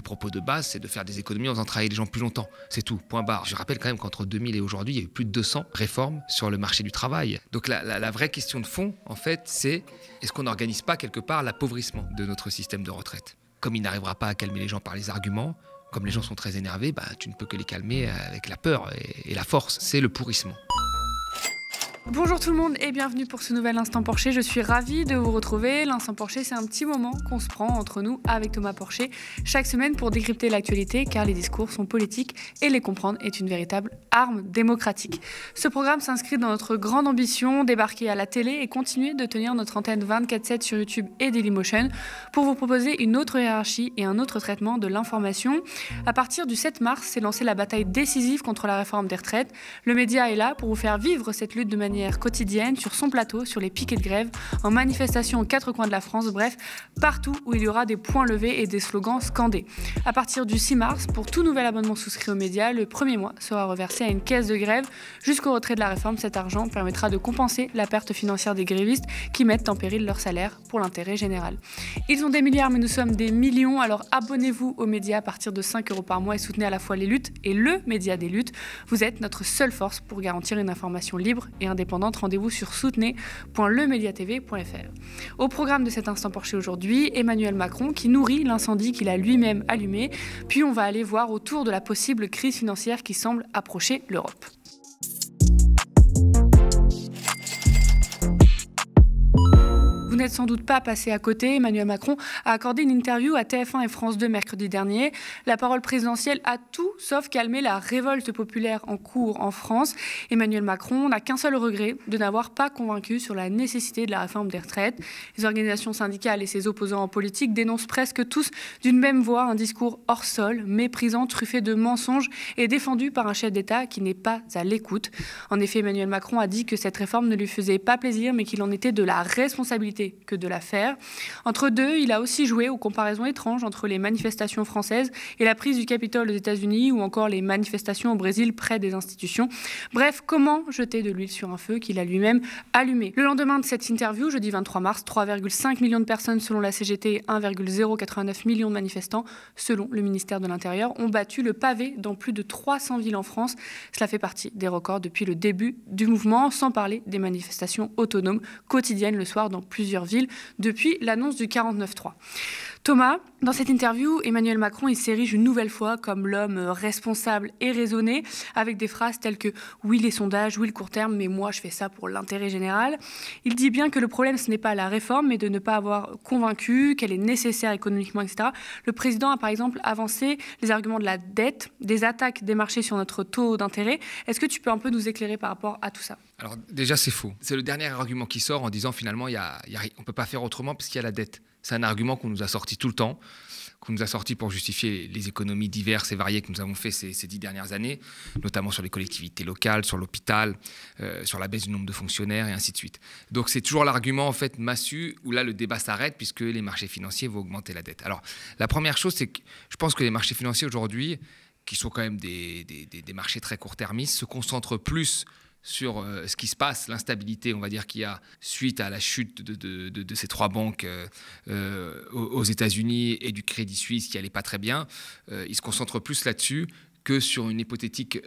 Le propos de base, c'est de faire des économies en faisant travailler les gens plus longtemps. C'est tout, point barre. Je rappelle quand même qu'entre 2000 et aujourd'hui, il y a eu plus de 200 réformes sur le marché du travail. Donc la, vraie question de fond, en fait, c'est est-ce qu'on n'organise pas quelque part l'appauvrissement de notre système de retraite Comme il n'arrivera pas à calmer les gens par les arguments, comme les gens sont très énervés, bah, tu ne peux que les calmer avec la peur et la force. C'est le pourrissement. Bonjour tout le monde et bienvenue pour ce nouvel Instant Porcher. Je suis ravie de vous retrouver. L'Instant Porcher, c'est un petit moment qu'on se prend entre nous avec Thomas Porcher chaque semaine pour décrypter l'actualité car les discours sont politiques et les comprendre est une véritable arme démocratique. Ce programme s'inscrit dans notre grande ambition, débarquer à la télé et continuer de tenir notre antenne 24-7 sur YouTube et Dailymotion pour vous proposer une autre hiérarchie et un autre traitement de l'information. À partir du 7 mars, c'est lancée la bataille décisive contre la réforme des retraites. Le média est là pour vous faire vivre cette lutte de manière quotidienne, sur son plateau, sur les piquets de grève, en manifestation aux quatre coins de la France, bref, partout où il y aura des points levés et des slogans scandés. À partir du 6 mars, pour tout nouvel abonnement souscrit aux médias, le premier mois sera reversé à une caisse de grève. Jusqu'au retrait de la réforme, cet argent permettra de compenser la perte financière des grévistes qui mettent en péril leur salaire pour l'intérêt général. Ils ont des milliards, mais nous sommes des millions, alors abonnez-vous aux médias à partir de 5 euros par mois et soutenez à la fois les luttes et le média des luttes. Vous êtes notre seule force pour garantir une information libre et indépendante rendez-vous sur soutenez.lemediatv.fr. Au programme de cet instant porché aujourd'hui, Emmanuel Macron qui nourrit l'incendie qu'il a lui-même allumé, puis on va aller voir autour de la possible crise financière qui semble approcher l'Europe. n'êtes sans doute pas passé à côté, Emmanuel Macron a accordé une interview à TF1 et France 2 mercredi dernier. La parole présidentielle a tout sauf calmé la révolte populaire en cours en France. Emmanuel Macron n'a qu'un seul regret de n'avoir pas convaincu sur la nécessité de la réforme des retraites. Les organisations syndicales et ses opposants en politique dénoncent presque tous d'une même voix un discours hors sol, méprisant, truffé de mensonges et défendu par un chef d'État qui n'est pas à l'écoute. En effet, Emmanuel Macron a dit que cette réforme ne lui faisait pas plaisir, mais qu'il en était de la responsabilité que de la faire. Entre deux, il a aussi joué aux comparaisons étranges entre les manifestations françaises et la prise du Capitole aux États-Unis ou encore les manifestations au Brésil près des institutions. Bref, comment jeter de l'huile sur un feu qu'il a lui-même allumé. Le lendemain de cette interview, jeudi 23 mars, 3,5 millions de personnes selon la CGT et 1,089 millions de manifestants selon le ministère de l'Intérieur ont battu le pavé dans plus de 300 villes en France. Cela fait partie des records depuis le début du mouvement, sans parler des manifestations autonomes quotidiennes le soir dans plusieurs depuis l'annonce du 49.3. Thomas, dans cette interview, Emmanuel Macron il s'érige une nouvelle fois comme l'homme euh, responsable et raisonné, avec des phrases telles que oui les sondages, oui le court terme, mais moi je fais ça pour l'intérêt général. Il dit bien que le problème ce n'est pas la réforme, mais de ne pas avoir convaincu qu'elle est nécessaire économiquement, etc. Le président a par exemple avancé les arguments de la dette, des attaques des marchés sur notre taux d'intérêt. Est-ce que tu peux un peu nous éclairer par rapport à tout ça alors déjà, c'est faux. C'est le dernier argument qui sort en disant finalement, y on ne peut pas faire autrement parce qu'il y a la dette. C'est un argument qu'on nous a sorti tout le temps, qu'on nous a sorti pour justifier les économies diverses et variées que nous avons fait ces, dix dernières années, notamment sur les collectivités locales, sur l'hôpital, euh, sur la baisse du nombre de fonctionnaires et ainsi de suite. Donc c'est toujours l'argument en fait massu où là le débat s'arrête puisque les marchés financiers vont augmenter la dette. Alors la première chose, c'est que je pense que les marchés financiers aujourd'hui, qui sont quand même des marchés très court-termistes, se concentrent plus sur euh, ce qui se passe, l'instabilité, on va dire, qu'il y a suite à la chute de, ces trois banques euh, euh, aux États-Unis et du Crédit Suisse qui n'allait pas très bien. il se concentre plus là-dessus que sur une hypothétique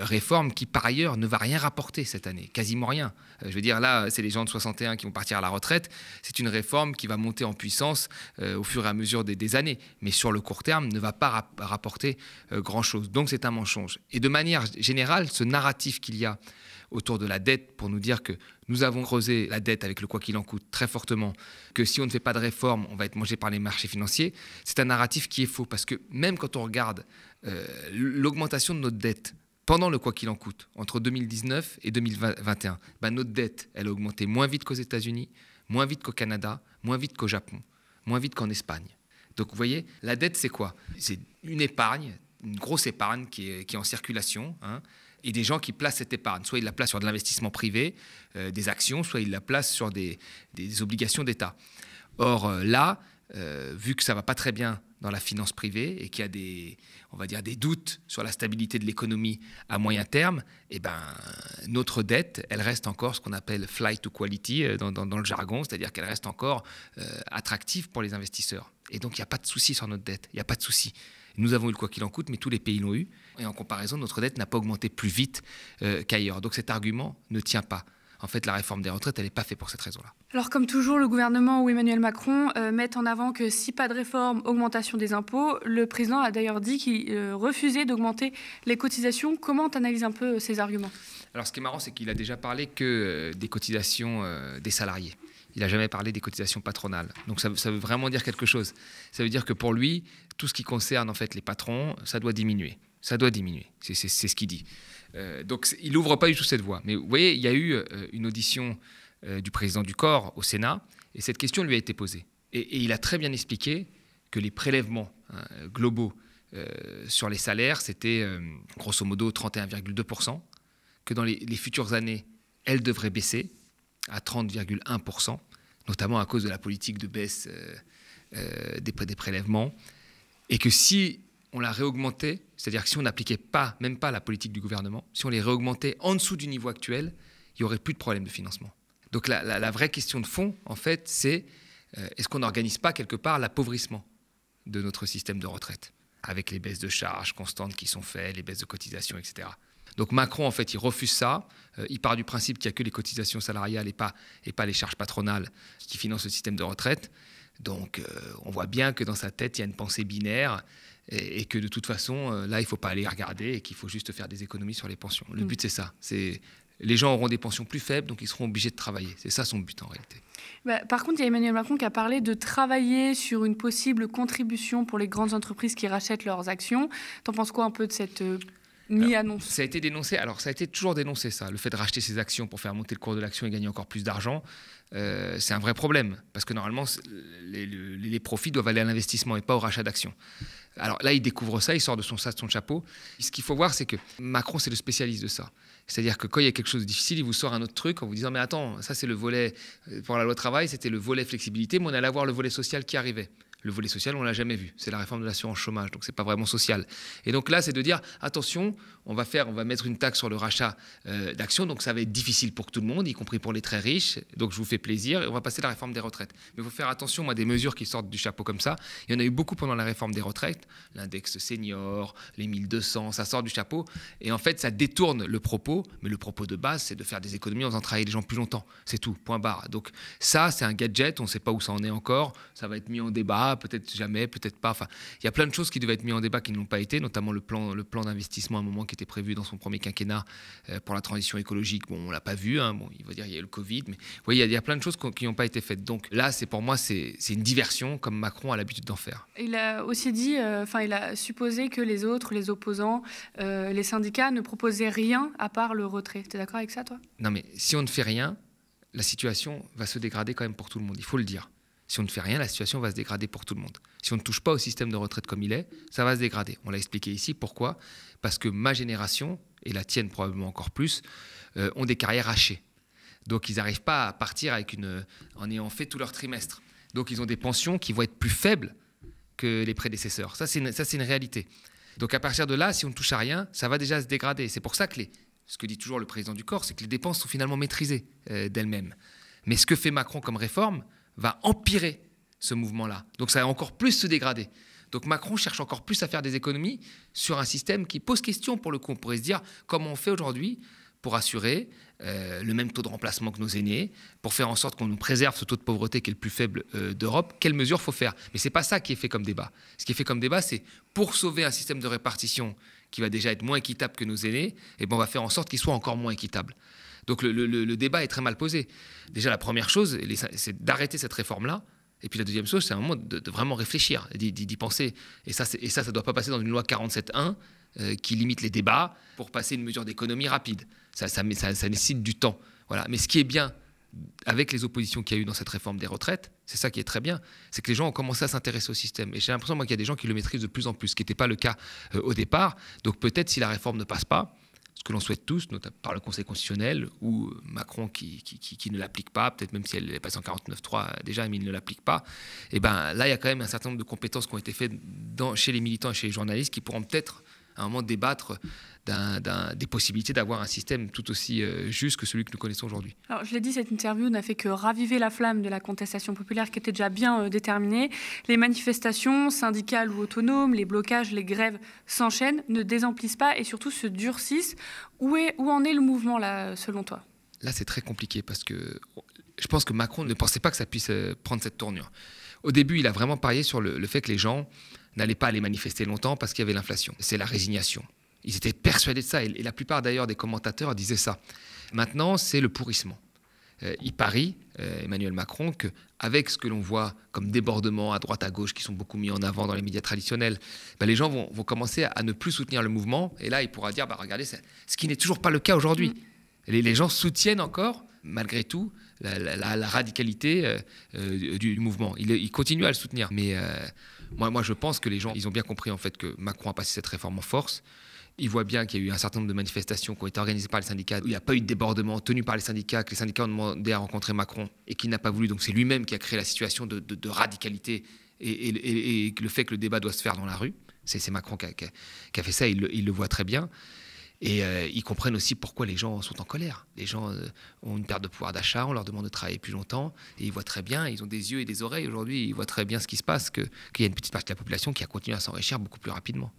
réforme qui, par ailleurs, ne va rien rapporter cette année, quasiment rien. je veux dire, là, c'est les gens de 61 qui vont partir à la retraite. C'est une réforme qui va monter en puissance au fur et à mesure des, années, mais sur le court terme, ne va pas rapporter grand-chose. Donc, c'est un mensonge. Et de manière générale, ce narratif qu'il y a autour de la dette pour nous dire que nous avons creusé la dette avec le quoi qu'il en coûte très fortement, que si on ne fait pas de réforme, on va être mangé par les marchés financiers. C'est un narratif qui est faux parce que même quand on regarde euh, l'augmentation de notre dette pendant le quoi qu'il en coûte, entre 2019 et 2021, bah, notre dette, elle a augmenté moins vite qu'aux États-Unis, moins vite qu'au Canada, moins vite qu'au Japon, moins vite qu'en Espagne. Donc vous voyez, la dette, c'est quoi C'est une épargne, une grosse épargne qui est, qui est en circulation. Hein et des gens qui placent cette épargne. Soit ils la placent sur de l'investissement privé, euh, des actions, soit ils la placent sur des, obligations d'État. Or euh, là, euh, vu que ça va pas très bien dans la finance privée et qu'il y a des, on va dire, des doutes sur la stabilité de l'économie à moyen terme, et eh ben, notre dette, elle reste encore ce qu'on appelle flight to quality dans, le jargon, c'est-à-dire qu'elle reste encore attractive pour les investisseurs. Et donc, il n'y a pas de souci sur notre dette, il n'y a pas de souci. Nous avons eu le quoi qu'il en coûte, mais tous les pays l'ont eu. Et en comparaison, notre dette n'a pas augmenté plus vite euh, qu'ailleurs. Donc cet argument ne tient pas. En fait, la réforme des retraites, elle n'est pas faite pour cette raison-là. Alors, comme toujours, le gouvernement ou Emmanuel Macron euh, met en avant que si pas de réforme, augmentation des impôts. Le président a d'ailleurs dit qu'il euh, refusait d'augmenter les cotisations. Comment tu analyses un peu ces arguments Alors, ce qui est marrant, c'est qu'il a déjà parlé que des cotisations des salariés. Il n'a jamais parlé des cotisations patronales. Donc ça, veut vraiment dire quelque chose. Ça veut dire que pour lui, tout ce qui concerne en fait les patrons, ça doit diminuer. Ça doit diminuer. C'est ce qu'il dit. Euh, donc il n'ouvre pas du tout cette voie. Mais vous voyez, il y a eu euh, une audition euh, du président du corps au Sénat et cette question lui a été posée. Et, il a très bien expliqué que les prélèvements hein, globaux sur les salaires, c'était grosso modo 31,2%, que dans les, futures années, elles devraient baisser à 30,1%, notamment à cause de la politique de baisse des, des, prélèvements, et que si on la réaugmentait, c'est-à-dire que si on n'appliquait pas, même pas la politique du gouvernement, si on les réaugmentait en dessous du niveau actuel, il n'y aurait plus de problème de financement. Donc la, vraie question de fond, en fait, c'est euh, est-ce qu'on n'organise pas quelque part l'appauvrissement de notre système de retraite, avec les baisses de charges constantes qui sont faites, les baisses de cotisations, etc. Donc Macron, en fait, il refuse ça. Euh, il part du principe qu'il n'y a que les cotisations salariales et pas, et pas les charges patronales qui financent le système de retraite. Donc euh, on voit bien que dans sa tête, il y a une pensée binaire et, que de toute façon, euh, là, il ne faut pas aller regarder et qu'il faut juste faire des économies sur les pensions. Le mm. but, c'est ça. les gens auront des pensions plus faibles, donc ils seront obligés de travailler. C'est ça son but en réalité. Bah, par contre, il y a Emmanuel Macron qui a parlé de travailler sur une possible contribution pour les grandes entreprises qui rachètent leurs actions. T'en penses quoi un peu de cette euh, ni annoncé. Ça a été dénoncé, alors ça a été toujours dénoncé ça, le fait de racheter ses actions pour faire monter le cours de l'action et gagner encore plus d'argent, euh, c'est un vrai problème, parce que normalement les, profits doivent aller à l'investissement et pas au rachat d'actions. Alors là, il découvre ça, il sort de son, de son chapeau. Ce qu'il faut voir, c'est que Macron, c'est le spécialiste de ça. C'est-à-dire que quand il y a quelque chose de difficile, il vous sort un autre truc en vous disant Mais attends, ça c'est le volet euh, pour la loi travail, c'était le volet flexibilité, mais on allait avoir le volet social qui arrivait. Le volet social, on l'a jamais vu. C'est la réforme de l'assurance chômage, donc c'est pas vraiment social. Et donc là, c'est de dire attention, on va faire, on va mettre une taxe sur le rachat euh, d'actions, donc ça va être difficile pour tout le monde, y compris pour les très riches. Donc je vous fais plaisir, et on va passer la réforme des retraites. Mais il faut faire attention à des mesures qui sortent du chapeau comme ça. Il y en a eu beaucoup pendant la réforme des retraites, l'index senior, les 1200, ça sort du chapeau, et en fait ça détourne le propos. Mais le propos de base, c'est de faire des économies en faisant travailler les gens plus longtemps. C'est tout. Point barre. Donc ça, c'est un gadget. On ne sait pas où ça en est encore. Ça va être mis en débat peut-être jamais, peut-être pas. Enfin, il y a plein de choses qui devaient être mises en débat qui n'ont pas été, notamment le plan, le plan d'investissement à un moment qui était prévu dans son premier quinquennat euh, pour la transition écologique. Bon, on l'a pas vu. Hein. Bon, il va dire qu'il y a eu le Covid, mais vous voyez, il y, a plein de choses qui n'ont pas été faites. Donc là, c'est pour moi, c'est une diversion comme Macron a l'habitude d'en faire. Il a aussi dit, euh, enfin, il a supposé que les autres, les opposants, euh, les syndicats ne proposaient rien à part le retrait. Tu es d'accord avec ça, toi Non, mais si on ne fait rien, la situation va se dégrader quand même pour tout le monde. Il faut le dire. Si on ne fait rien, la situation va se dégrader pour tout le monde. Si on ne touche pas au système de retraite comme il est, ça va se dégrader. On l'a expliqué ici. Pourquoi Parce que ma génération, et la tienne probablement encore plus, euh, ont des carrières hachées. Donc ils n'arrivent pas à partir avec une, en ayant fait tout leur trimestre. Donc ils ont des pensions qui vont être plus faibles que les prédécesseurs. Ça, c'est une, ça, c'est une réalité. Donc à partir de là, si on ne touche à rien, ça va déjà se dégrader. C'est pour ça que ce que dit toujours le président du corps, c'est que les dépenses sont finalement maîtrisées delle euh, d'elles-mêmes. Mais ce que fait Macron comme réforme, va empirer ce mouvement-là. Donc ça va encore plus se dégrader. Donc Macron cherche encore plus à faire des économies sur un système qui pose question pour le coup. On pourrait se dire comment on fait aujourd'hui pour assurer euh, le même taux de remplacement que nos aînés, pour faire en sorte qu'on nous préserve ce taux de pauvreté qui est le plus faible euh, d'Europe, quelles mesures faut faire Mais ce n'est pas ça qui est fait comme débat. Ce qui est fait comme débat, c'est pour sauver un système de répartition qui va déjà être moins équitable que nos aînés, et eh bon, on va faire en sorte qu'il soit encore moins équitable. Donc le, débat est très mal posé. Déjà, la première chose, c'est d'arrêter cette réforme-là. Et puis la deuxième chose, c'est un moment de, vraiment réfléchir, d'y penser. Et ça, ça, ne doit pas passer dans une loi 47.1 euh, qui limite les débats pour passer une mesure d'économie rapide. Ça, ça, ça, nécessite du temps. Voilà. Mais ce qui est bien avec les oppositions qu'il y a eu dans cette réforme des retraites, c'est ça qui est très bien, c'est que les gens ont commencé à s'intéresser au système. Et j'ai l'impression, moi, qu'il y a des gens qui le maîtrisent de plus en plus, ce qui n'était pas le cas euh, au départ. Donc peut-être si la réforme ne passe pas, ce que l'on souhaite tous, notamment par le Conseil constitutionnel, ou euh, Macron qui, ne l'applique pas, peut-être même si elle est pas en 49.3 déjà, mais il ne l'applique pas, et eh ben là, il y a quand même un certain nombre de compétences qui ont été faites chez les militants et chez les journalistes qui pourront peut-être à un moment débattre des possibilités d'avoir un système tout aussi euh, juste que celui que nous connaissons aujourd'hui. Alors, je l'ai dit, cette interview n'a fait que raviver la flamme de la contestation populaire qui était déjà bien euh, déterminée. Les manifestations syndicales ou autonomes, les blocages, les grèves s'enchaînent, ne désemplissent pas et surtout se durcissent. Où, où en est le mouvement, là, selon toi Là, c'est très compliqué parce que je pense que Macron ne pensait pas que ça puisse euh, prendre cette tournure. Au début, il a vraiment parié sur le fait que les gens n'allait pas aller manifester longtemps parce qu'il y avait l'inflation. C'est la résignation. Ils étaient persuadés de ça, et la plupart d'ailleurs des commentateurs disaient ça. Maintenant, c'est le pourrissement. Euh, il parie, euh, Emmanuel Macron, qu'avec ce que l'on voit comme débordements à droite, à gauche, qui sont beaucoup mis en avant dans les médias traditionnels, bah, les gens vont, vont commencer à, ne plus soutenir le mouvement. Et là, il pourra dire, bah, regardez, ce qui n'est toujours pas le cas aujourd'hui. Les, gens soutiennent encore, malgré tout, la, radicalité euh, du, mouvement. Il ils, continuent à le soutenir. Mais moi, je pense que les gens, ils ont bien compris en fait que Macron a passé cette réforme en force. Ils voient bien qu'il y a eu un certain nombre de manifestations qui ont été organisées par les syndicats. Il n'y a pas eu de débordement tenu par les syndicats, que les syndicats ont demandé à rencontrer Macron et qu'il n'a pas voulu. Donc c'est lui-même qui a créé la situation de, radicalité et, le fait que le débat doit se faire dans la rue. C'est Macron qui a, fait ça, il le voit très bien. Et euh, ils comprennent aussi pourquoi les gens sont en colère. Les gens euh, ont une perte de pouvoir d'achat, on leur demande de travailler plus longtemps, et ils voient très bien, ils ont des yeux et des oreilles aujourd'hui, ils voient très bien ce qui se passe, qu'il y a une petite partie de la population qui a continué à s'enrichir beaucoup plus rapidement.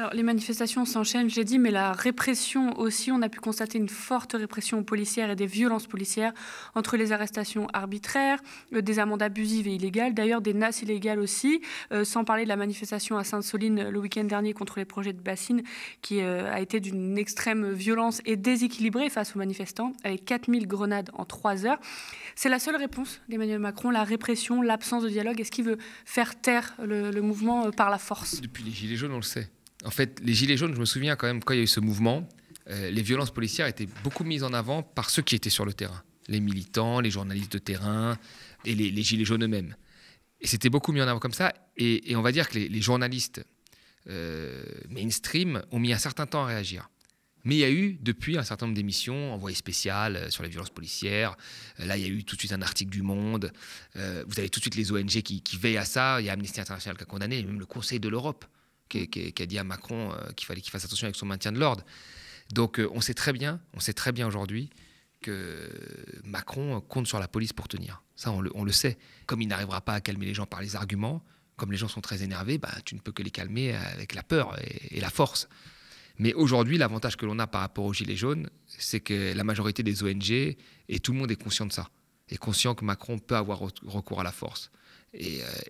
Alors, les manifestations s'enchaînent, j'ai dit, mais la répression aussi, on a pu constater une forte répression policière et des violences policières entre les arrestations arbitraires, euh, des amendes abusives et illégales, d'ailleurs des nasses illégales aussi, euh, sans parler de la manifestation à Sainte-Soline le week-end dernier contre les projets de bassines qui euh, a été d'une extrême violence et déséquilibrée face aux manifestants, avec 4000 grenades en 3 heures. C'est la seule réponse d'Emmanuel Macron, la répression, l'absence de dialogue. Est-ce qu'il veut faire taire le mouvement par la force Depuis les Gilets jaunes, on le sait en fait, les Gilets jaunes, je me souviens quand même, quand il y a eu ce mouvement, euh, les violences policières étaient beaucoup mises en avant par ceux qui étaient sur le terrain, les militants, les journalistes de terrain et les, Gilets jaunes eux-mêmes. Et c'était beaucoup mis en avant comme ça. Et, on va dire que les, journalistes euh, mainstream ont mis un certain temps à réagir. Mais il y a eu depuis un certain nombre d'émissions, envoyées spéciales euh, sur les violences policières. Là, il y a eu tout de suite un article du Monde. vous avez tout de suite les ONG qui, qui veillent à ça. Il y a Amnesty International qui a condamné, même le Conseil de l'Europe qui, a dit à Macron euh, qu'il fallait qu'il fasse attention avec son maintien de l'ordre. Donc euh, on sait très bien, on sait très bien aujourd'hui que Macron compte sur la police pour tenir. Ça, on le, sait. Comme il n'arrivera pas à calmer les gens par les arguments, comme les gens sont très énervés, bah, tu ne peux que les calmer avec la peur et, et la force. Mais aujourd'hui, l'avantage que l'on a par rapport aux Gilets jaunes, c'est que la majorité des ONG et tout le monde est conscient de ça, est conscient que Macron peut avoir recours à la force. Euh,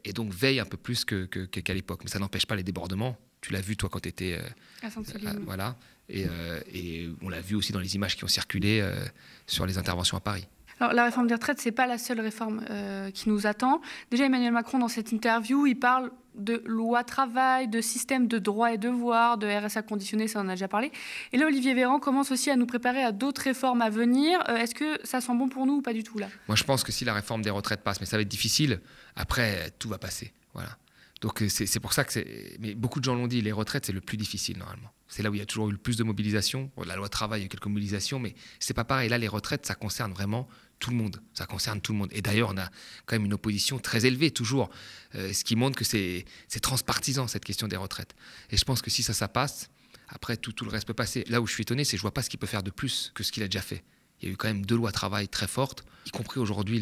et, donc veille un peu plus qu'à que, l'époque. Mais ça n'empêche pas les débordements. Tu l'as vu, toi, quand tu étais. Euh, à euh, Voilà. et on l'a vu aussi dans les images qui ont circulé sur les interventions à Paris la réforme des retraites, ce n'est pas la seule réforme euh, qui nous attend. Déjà, Emmanuel Macron, dans cette interview, il parle de loi travail, de système de droits et devoirs, de RSA conditionné, ça on a déjà parlé. Et là, Olivier Véran commence aussi à nous préparer à d'autres réformes à venir. Euh, est-ce que ça sent bon pour nous ou pas du tout là Moi, je pense que si la réforme des retraites passe, mais ça va être difficile, après, tout va passer. Voilà. Donc euh, c'est pour ça que c'est... Mais beaucoup de gens l'ont dit, les retraites, c'est le plus difficile normalement. C'est là où il y a toujours eu le plus de mobilisation. la loi travail, il y a eu quelques mobilisations, mais c'est pas pareil. Là, les retraites, ça concerne vraiment tout le monde, ça concerne tout le monde. Et d'ailleurs, on a quand même une opposition très élevée toujours, euh, ce qui montre que c'est transpartisan cette question des retraites. Et je pense que si ça, ça passe, après tout, tout le reste peut passer. Là où je suis étonné, c'est que je vois pas ce qu'il peut faire de plus que ce qu'il a déjà fait. Il y a eu quand même deux lois travail très fortes, y compris aujourd'hui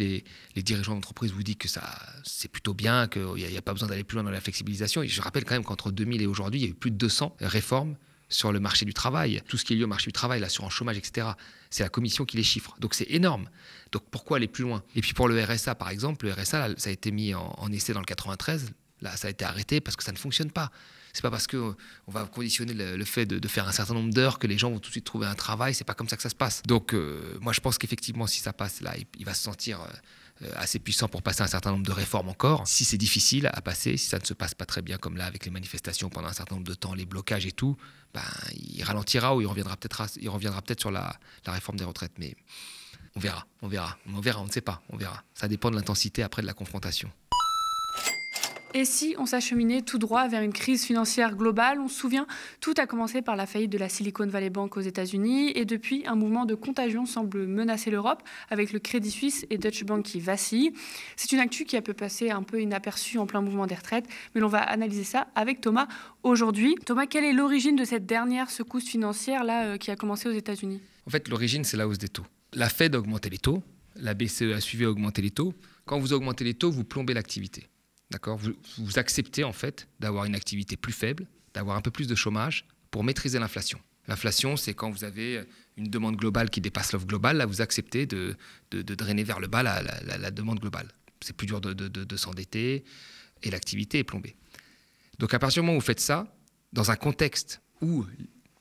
les, dirigeants d'entreprise vous disent que ça c'est plutôt bien, qu'il n'y a, a, pas besoin d'aller plus loin dans la flexibilisation. Et je rappelle quand même qu'entre 2000 et aujourd'hui, il y a eu plus de 200 réformes sur le marché du travail, tout ce qui est lié au marché du travail, l'assurance chômage, etc. C'est la commission qui les chiffre. Donc c'est énorme. Donc pourquoi aller plus loin Et puis pour le RSA, par exemple, le RSA, ça a été mis en essai dans le 93. Là, ça a été arrêté parce que ça ne fonctionne pas. C'est pas parce qu'on euh, va conditionner le, fait de, faire un certain nombre d'heures que les gens vont tout de suite trouver un travail. C'est pas comme ça que ça se passe. Donc, euh, moi, je pense qu'effectivement, si ça passe là, il, va se sentir euh, assez puissant pour passer un certain nombre de réformes encore. Si c'est difficile à passer, si ça ne se passe pas très bien comme là avec les manifestations pendant un certain nombre de temps, les blocages et tout, ben, il ralentira ou il reviendra peut-être il reviendra peut-être sur la, la, réforme des retraites. Mais on verra, on verra, on verra, on ne sait pas, on verra. Ça dépend de l'intensité après de la confrontation. Et si on s'acheminait tout droit vers une crise financière globale On se souvient, tout a commencé par la faillite de la Silicon Valley Bank aux États-Unis. Et depuis, un mouvement de contagion semble menacer l'Europe avec le Crédit Suisse et Deutsche Bank qui vacillent. C'est une actu qui a peut passer un peu inaperçue en plein mouvement des retraites, mais l'on va analyser ça avec Thomas aujourd'hui. Thomas, quelle est l'origine de cette dernière secousse financière là euh, qui a commencé aux États-Unis En fait, l'origine, c'est la hausse des taux. La Fed a augmenté les taux, la BCE a suivi augmenter les taux. Quand vous augmentez les taux, vous plombez l'activité. D'accord vous, acceptez en fait d'avoir une activité plus faible, d'avoir un peu plus de chômage pour maîtriser l'inflation. L'inflation, c'est quand vous avez une demande globale qui dépasse l'offre globale, là vous acceptez de, drainer vers le bas la, demande globale. C'est plus dur de, s'endetter et l'activité est plombée. Donc à partir du moment où vous faites ça, dans un contexte où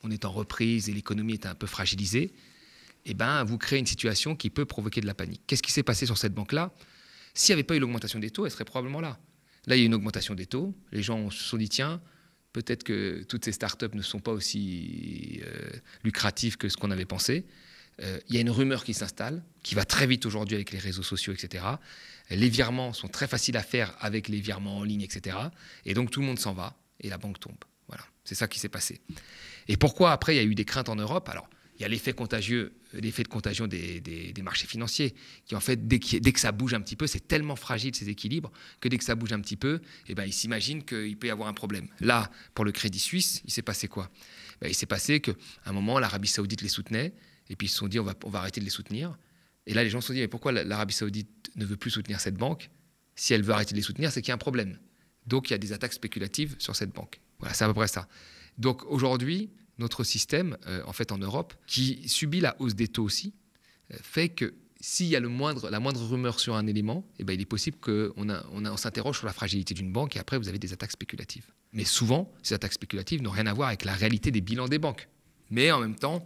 on est en reprise et l'économie est un peu fragilisée, eh ben, vous créez une situation qui peut provoquer de la panique. Qu'est-ce qui s'est passé sur cette banque-là S'il n'y avait pas eu l'augmentation des taux, elle serait probablement là. Là, il y a une augmentation des taux. Les gens se sont dit, tiens, peut-être que toutes ces startups ne sont pas aussi euh, lucratives que ce qu'on avait pensé. Euh, il y a une rumeur qui s'installe, qui va très vite aujourd'hui avec les réseaux sociaux, etc. Les virements sont très faciles à faire avec les virements en ligne, etc. Et donc tout le monde s'en va et la banque tombe. Voilà, c'est ça qui s'est passé. Et pourquoi après il y a eu des craintes en Europe Alors, il y a l'effet contagieux, l'effet de contagion des, marchés financiers, qui en fait, dès, que ça bouge un petit peu, c'est tellement fragile ces équilibres, que dès que ça bouge un petit peu, eh ben, ils s'imaginent qu'il peut y avoir un problème. Là, pour le crédit suisse, il s'est passé quoi ben, Il s'est passé qu'à un moment, l'Arabie saoudite les soutenait, et puis ils se sont dit, on va, on va arrêter de les soutenir. Et là, les gens se sont dit, mais pourquoi l'Arabie saoudite ne veut plus soutenir cette banque Si elle veut arrêter de les soutenir, c'est qu'il y a un problème. Donc, il y a des attaques spéculatives sur cette banque. Voilà, c'est à peu près ça. Donc, aujourd'hui, notre système, euh, en fait, en Europe, qui subit la hausse des taux aussi, euh, fait que s'il y a le moindre, la moindre rumeur sur un élément, eh ben, il est possible qu'on on, on s'interroge sur la fragilité d'une banque et après, vous avez des attaques spéculatives. Mais souvent, ces attaques spéculatives n'ont rien à voir avec la réalité des bilans des banques. Mais en même temps,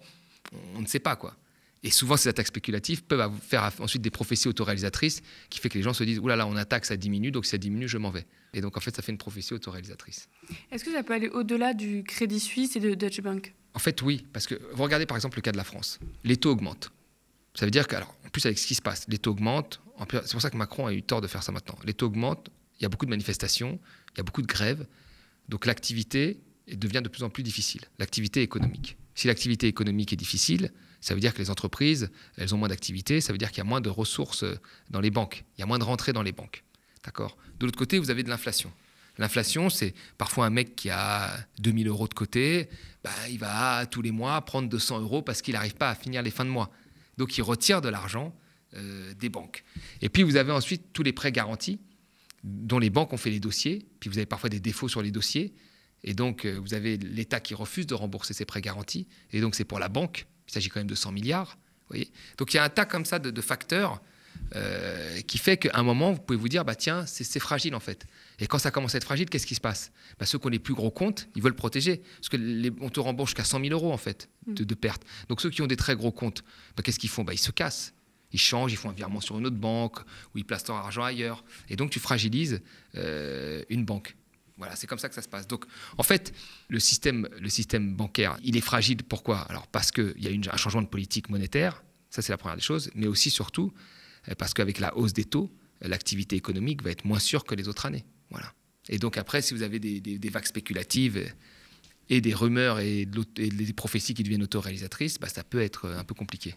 on ne sait pas quoi. Et souvent, ces attaques spéculatives peuvent faire ensuite des prophéties autoréalisatrices qui fait que les gens se disent Ouh là là, on attaque, ça diminue, donc si ça diminue, je m'en vais. Et donc, en fait, ça fait une prophétie autoréalisatrice. Est-ce que ça peut aller au-delà du Crédit Suisse et de Deutsche Bank En fait, oui, parce que vous regardez par exemple le cas de la France. Les taux augmentent. Ça veut dire qu'en en plus, avec ce qui se passe, les taux augmentent. C'est pour ça que Macron a eu tort de faire ça maintenant. Les taux augmentent, il y a beaucoup de manifestations, il y a beaucoup de grèves. Donc, l'activité devient de plus en plus difficile, l'activité économique. Si l'activité économique est difficile, ça veut dire que les entreprises, elles ont moins d'activité, ça veut dire qu'il y a moins de ressources euh, dans les banques, il y a moins de rentrées dans les banques. D'accord De l'autre côté, vous avez de l'inflation. L'inflation, c'est parfois un mec qui a 2000 euros de côté, bah, il va tous les mois prendre 200 euros parce qu'il n'arrive pas à finir les fins de mois. Donc il retire de l'argent euh, des banques. Et puis vous avez ensuite tous les prêts garantis dont les banques ont fait les dossiers, puis vous avez parfois des défauts sur les dossiers, et donc euh, vous avez l'État qui refuse de rembourser ses prêts garantis, et donc c'est pour la banque il s'agit quand même de 100 milliards. Voyez Donc il y a un tas comme ça de, facteurs euh, qui fait qu'à un moment, vous pouvez vous dire, bah, tiens, c'est fragile en fait. Et quand ça commence à être fragile, qu'est-ce qui se passe bah, Ceux qui ont les plus gros comptes, ils veulent protéger. Parce que te rembourse jusqu'à 100 000 euros en fait mm. de, pertes. Donc ceux qui ont des très gros comptes, bah, qu'est-ce qu'ils font bah, Ils se cassent ils changent, ils font un virement sur une autre banque, ou ils placent leur argent ailleurs. Et donc tu fragilises euh, une banque. Voilà, c'est comme ça que ça se passe. Donc, en fait, le système, le système bancaire, il est fragile. Pourquoi Alors, parce qu'il y a une, un changement de politique monétaire, ça c'est la première des choses, mais aussi surtout euh, parce qu'avec la hausse des taux, euh, l'activité économique va être moins sûre que les autres années. Voilà. Et donc après, si vous avez des, vagues spéculatives euh, et des rumeurs et, des prophéties qui deviennent autoréalisatrices, bah, ça peut être un peu compliqué.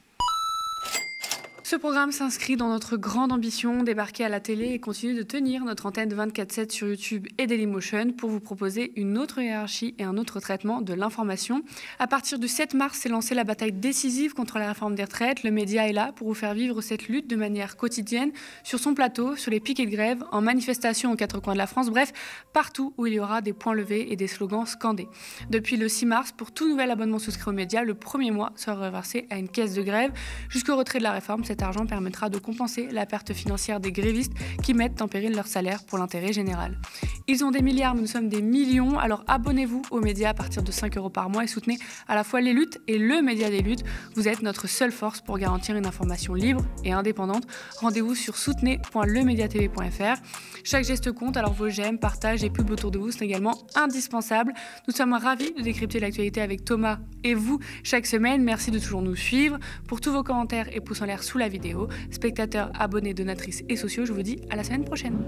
Ce programme s'inscrit dans notre grande ambition débarquer à la télé et continuer de tenir notre antenne 24-7 sur YouTube et Dailymotion pour vous proposer une autre hiérarchie et un autre traitement de l'information. À partir du 7 mars, s'est lancée la bataille décisive contre la réforme des retraites. Le média est là pour vous faire vivre cette lutte de manière quotidienne sur son plateau, sur les piquets de grève, en manifestation aux quatre coins de la France, bref, partout où il y aura des points levés et des slogans scandés. Depuis le 6 mars, pour tout nouvel abonnement souscrit au média, le premier mois sera reversé à une caisse de grève jusqu'au retrait de la réforme cet argent permettra de compenser la perte financière des grévistes qui mettent en péril leur salaire pour l'intérêt général. Ils ont des milliards, nous sommes des millions, alors abonnez-vous aux médias à partir de 5 euros par mois et soutenez à la fois les luttes et le média des luttes. Vous êtes notre seule force pour garantir une information libre et indépendante. Rendez-vous sur soutenez.lemediatv.fr. Chaque geste compte, alors vos j'aime, partages et pubs autour de vous sont également indispensables. Nous sommes ravis de décrypter l'actualité avec Thomas et vous chaque semaine. Merci de toujours nous suivre. Pour tous vos commentaires et pouces en l'air sous la vidéo. Spectateurs, abonnés, donatrices et sociaux, je vous dis à la semaine prochaine.